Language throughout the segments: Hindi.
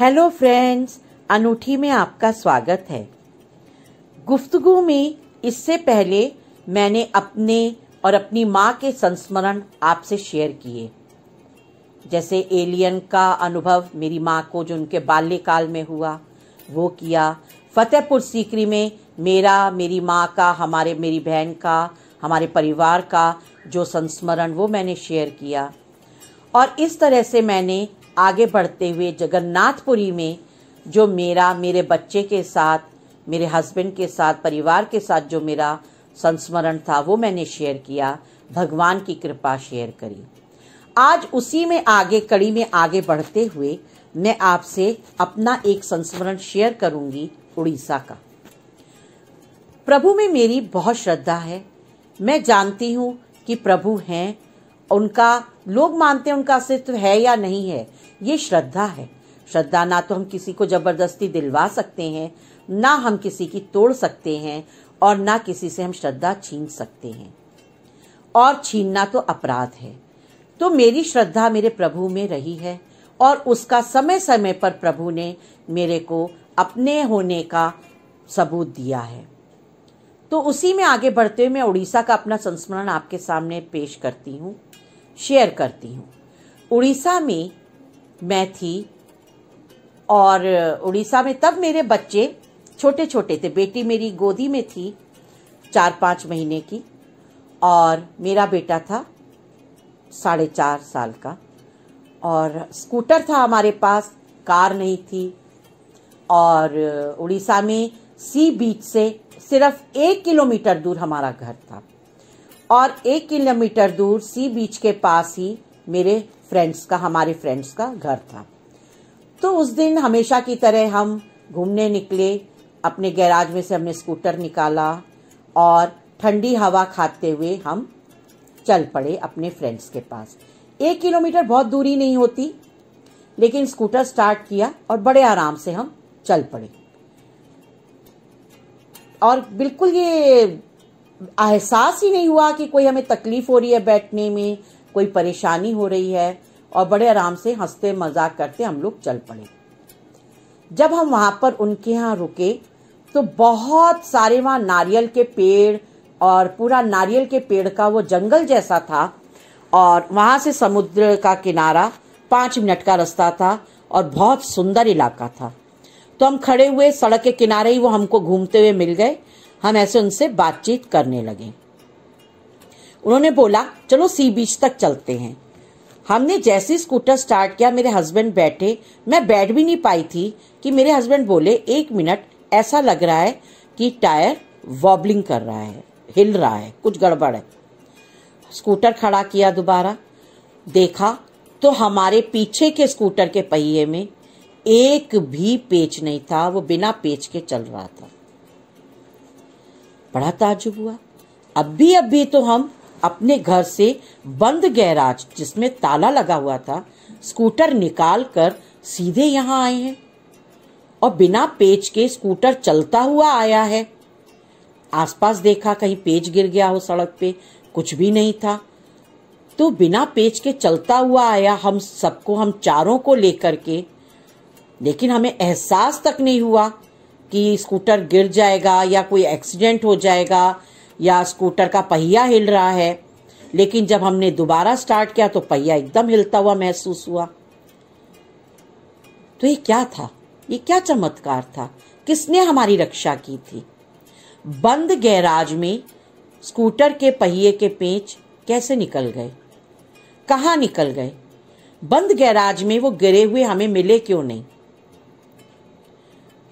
हेलो फ्रेंड्स अनूठी में आपका स्वागत है गुफ्तगु में इससे पहले मैंने अपने और अपनी माँ के संस्मरण आपसे शेयर किए जैसे एलियन का अनुभव मेरी माँ को जो उनके बाल्यकाल में हुआ वो किया फतेहपुर सीकरी में मेरा मेरी माँ का हमारे मेरी बहन का हमारे परिवार का जो संस्मरण वो मैंने शेयर किया और इस तरह से मैंने आगे बढ़ते हुए जगन्नाथपुरी में जो मेरा मेरे बच्चे के साथ मेरे हस्बैंड के साथ परिवार के साथ जो मेरा संस्मरण था वो मैंने शेयर किया भगवान की कृपा शेयर करी आज उसी में आगे कड़ी में आगे बढ़ते हुए मैं आपसे अपना एक संस्मरण शेयर करूंगी उड़ीसा का प्रभु में मेरी बहुत श्रद्धा है मैं जानती हूँ कि प्रभु हैं उनका लोग मानते हैं उनका अस्तित्व है या नहीं है ये श्रद्धा है श्रद्धा ना तो हम किसी को जबरदस्ती दिलवा सकते हैं ना हम किसी की तोड़ सकते हैं और ना किसी से हम श्रद्धा छीन सकते हैं और छीनना तो अपराध है तो मेरी श्रद्धा मेरे प्रभु में रही है और उसका समय समय पर प्रभु ने मेरे को अपने होने का सबूत दिया है तो उसी में आगे बढ़ते हुए मैं उड़ीसा का अपना संस्मरण आपके सामने पेश करती हूँ शेयर करती हूँ उड़ीसा में मैं थी और उड़ीसा में तब मेरे बच्चे छोटे छोटे थे बेटी मेरी गोदी में थी चार पाँच महीने की और मेरा बेटा था साढ़े चार साल का और स्कूटर था हमारे पास कार नहीं थी और उड़ीसा में सी बीच से सिर्फ एक किलोमीटर दूर हमारा घर था और एक किलोमीटर दूर सी बीच के पास ही मेरे फ्रेंड्स का हमारे फ्रेंड्स का घर था तो उस दिन हमेशा की तरह हम घूमने निकले अपने गैराज में से हमने स्कूटर निकाला और ठंडी हवा खाते हुए हम चल पड़े अपने फ्रेंड्स के पास एक किलोमीटर बहुत दूरी नहीं होती लेकिन स्कूटर स्टार्ट किया और बड़े आराम से हम चल पड़े और बिल्कुल ये एहसास ही नहीं हुआ कि कोई हमें तकलीफ हो रही है बैठने में कोई परेशानी हो रही है और बड़े आराम से हंसते मजाक करते हम लोग चल पड़े जब हम वहां पर उनके यहाँ रुके तो बहुत सारे वहां नारियल के पेड़ और पूरा नारियल के पेड़ का वो जंगल जैसा था और वहां से समुद्र का किनारा पांच मिनट का रास्ता था और बहुत सुंदर इलाका था तो हम खड़े हुए सड़क के किनारे ही वो हमको घूमते हुए मिल गए हम ऐसे उनसे बातचीत करने लगे उन्होंने बोला चलो सी बीच तक चलते हैं हमने जैसे स्कूटर स्टार्ट किया मेरे हस्बैंड बैठे मैं बैठ भी नहीं पाई थी कि मेरे हस्बैंड बोले एक मिनट ऐसा लग रहा है कि टायर वॉबलिंग कर रहा है हिल रहा है कुछ गड़बड़ है स्कूटर खड़ा किया दोबारा देखा तो हमारे पीछे के स्कूटर के पहिए में एक भी पेच नहीं था वो बिना पेच के चल रहा था बड़ा ताजुब हुआ अभी अभी तो हम अपने घर से बंद गैराज जिसमें ताला लगा हुआ था स्कूटर निकाल कर सीधे यहाँ आए हैं और बिना पेज के स्कूटर चलता हुआ आया है आसपास देखा कहीं पेज गिर गया हो सड़क पे कुछ भी नहीं था तो बिना पेज के चलता हुआ आया हम सबको हम चारों को लेकर के लेकिन हमें एहसास तक नहीं हुआ कि स्कूटर गिर जाएगा या कोई एक्सीडेंट हो जाएगा या स्कूटर का पहिया हिल रहा है लेकिन जब हमने दोबारा स्टार्ट किया तो पहिया एकदम हिलता हुआ महसूस हुआ तो ये क्या था ये क्या चमत्कार था किसने हमारी रक्षा की थी बंद गैराज में स्कूटर के पहिए के पेच कैसे निकल गए कहाँ निकल गए बंद गैराज में वो गिरे हुए हमें मिले क्यों नहीं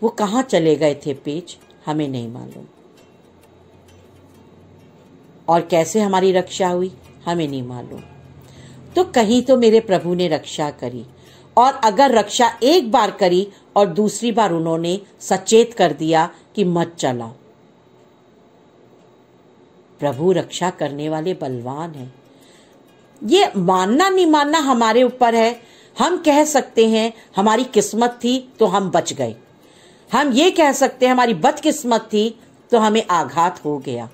वो कहाँ चले गए थे पेच हमें नहीं मालूम और कैसे हमारी रक्षा हुई हमें नहीं मालूम तो कहीं तो मेरे प्रभु ने रक्षा करी और अगर रक्षा एक बार करी और दूसरी बार उन्होंने सचेत कर दिया कि मत चलाओ प्रभु रक्षा करने वाले बलवान हैं ये मानना नहीं मानना हमारे ऊपर है हम कह सकते हैं हमारी किस्मत थी तो हम बच गए हम ये कह सकते हैं हमारी बदकिस्मत थी तो हमें आघात हो गया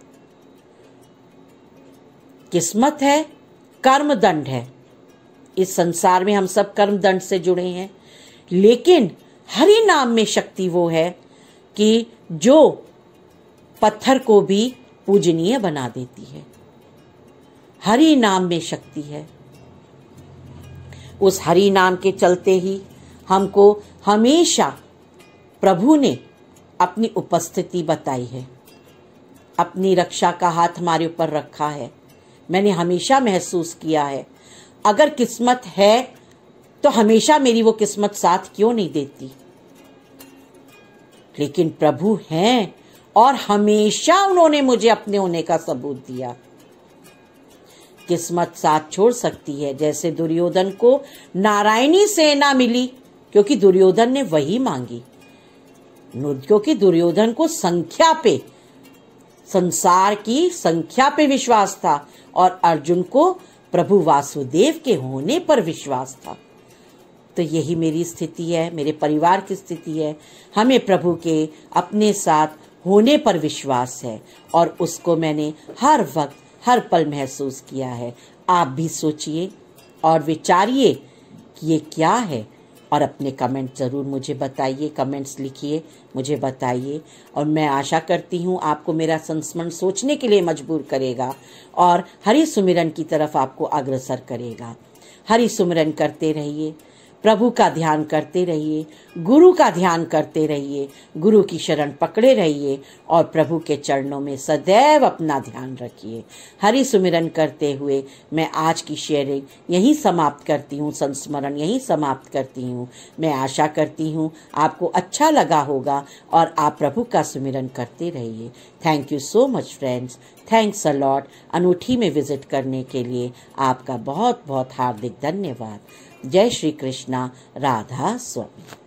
किस्मत है कर्म दंड है इस संसार में हम सब कर्म दंड से जुड़े हैं लेकिन हरि नाम में शक्ति वो है कि जो पत्थर को भी पूजनीय बना देती है हरि नाम में शक्ति है उस हरि नाम के चलते ही हमको हमेशा प्रभु ने अपनी उपस्थिति बताई है अपनी रक्षा का हाथ हमारे ऊपर रखा है मैंने हमेशा महसूस किया है अगर किस्मत है तो हमेशा मेरी वो किस्मत साथ क्यों नहीं देती लेकिन प्रभु हैं और हमेशा उन्होंने मुझे अपने होने का सबूत दिया किस्मत साथ छोड़ सकती है जैसे दुर्योधन को नारायणी सेना मिली क्योंकि दुर्योधन ने वही मांगी क्योंकि दुर्योधन को संख्या पे संसार की संख्या पे विश्वास था और अर्जुन को प्रभु वासुदेव के होने पर विश्वास था तो यही मेरी स्थिति है मेरे परिवार की स्थिति है हमें प्रभु के अपने साथ होने पर विश्वास है और उसको मैंने हर वक्त हर पल महसूस किया है आप भी सोचिए और विचारिए कि ये क्या है और अपने कमेंट ज़रूर मुझे बताइए कमेंट्स लिखिए मुझे बताइए और मैं आशा करती हूँ आपको मेरा संस्मरण सोचने के लिए मजबूर करेगा और हरि सुमिरन की तरफ आपको अग्रसर करेगा हरि सुमिरन करते रहिए प्रभु का ध्यान करते रहिए गुरु का ध्यान करते रहिए गुरु की शरण पकड़े रहिए और प्रभु के चरणों में सदैव अपना ध्यान रखिए हरि सुमिरन करते हुए मैं आज की शेयरिंग यहीं समाप्त करती हूँ संस्मरण यहीं समाप्त करती हूँ मैं आशा करती हूँ आपको अच्छा लगा होगा और आप प्रभु का सुमिरन करते रहिए thank you so much friends thanks a lot अनूठी में विजिट करने के लिए आपका बहुत बहुत हार्दिक धन्यवाद जय श्री कृष्णा राधा स्वामी